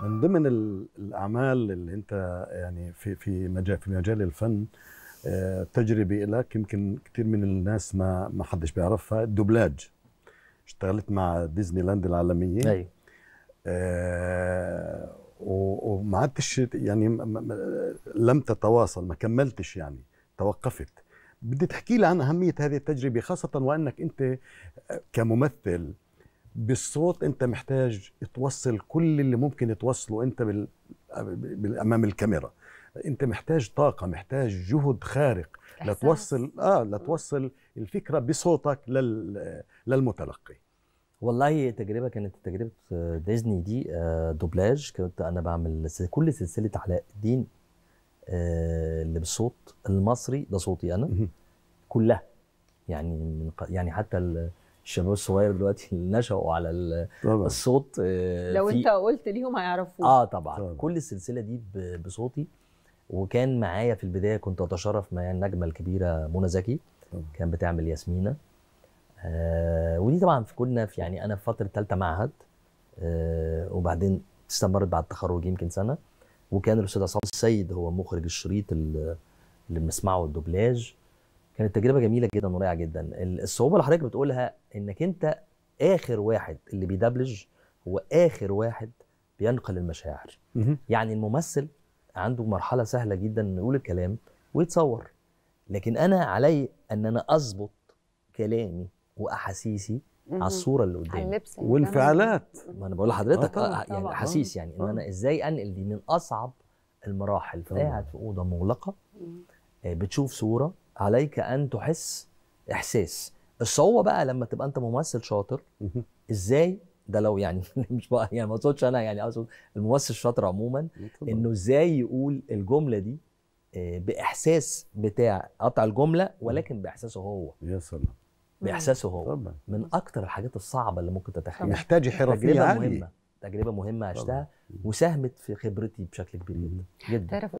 من ضمن الاعمال اللي انت يعني في في مجال في مجال الفن آه، تجربه لك يمكن كثير من الناس ما ما حدش بيعرفها الدوبلاج اشتغلت مع ديزني لاند العالميه اي آه، وما عدتش يعني لم تتواصل ما كملتش يعني توقفت بدي تحكي لي عن اهميه هذه التجربه خاصه وانك انت آه، كممثل بالصوت انت محتاج توصل كل اللي ممكن توصله انت بال... امام الكاميرا انت محتاج طاقه محتاج جهد خارق إحساس. لتوصل اه لتوصل الفكره بصوتك لل... للمتلقي والله تجربة كانت تجربة ديزني دي آه، دوبلاج كنت أنا بعمل كل سلسلة علاء الدين آه، اللي بالصوت المصري ده صوتي أنا كلها يعني من يعني حتى الشباب الصغير دلوقتي نشأوا على طبعا. الصوت آه، لو انت قلت ليهم هيعرفوه اه طبعا, طبعا كل السلسله دي بصوتي وكان معايا في البدايه كنت اتشرف مع النجمه الكبيره منى زكي كان بتعمل ياسمينه آه ودي طبعا كنا في يعني انا في فتره ثالثه معهد آه وبعدين استمرت بعد التخرج يمكن سنه وكان الاستاذ عصام السيد هو مخرج الشريط اللي بنسمعه الدوبلاج كانت تجربه جميله جدا ورائعه جدا الصعوبه اللي حضرتك بتقولها انك انت اخر واحد اللي بيدبلج هو اخر واحد بينقل المشاعر يعني الممثل عنده مرحله سهله جدا انه يقول الكلام ويتصور لكن انا علي ان انا اظبط كلامي واحاسيسي على الصوره اللي قدامي يعني. والانفعالات ما انا بقول لحضرتك آه, آه، يعني حسيس يعني ان آه. انا ازاي انقل دي من اصعب المراحل فقاعد في اوضه مغلقه آه، بتشوف صوره عليك ان تحس احساس الصعوبه بقى لما تبقى انت ممثل شاطر ازاي ده لو يعني مش بقى يعني ما اقصدش انا يعني اقصد الممثل الشاطر عموما انه ازاي يقول الجمله دي آه، باحساس بتاع قطع الجمله ولكن باحساسه هو يا سلام باحساسه هو طبعا. من اكتر الحاجات الصعبه اللي ممكن تتخيلها محتاج حرفيه عاليه تجربه مهمه عشتها وساهمت في خبرتي بشكل كبير جدا جدا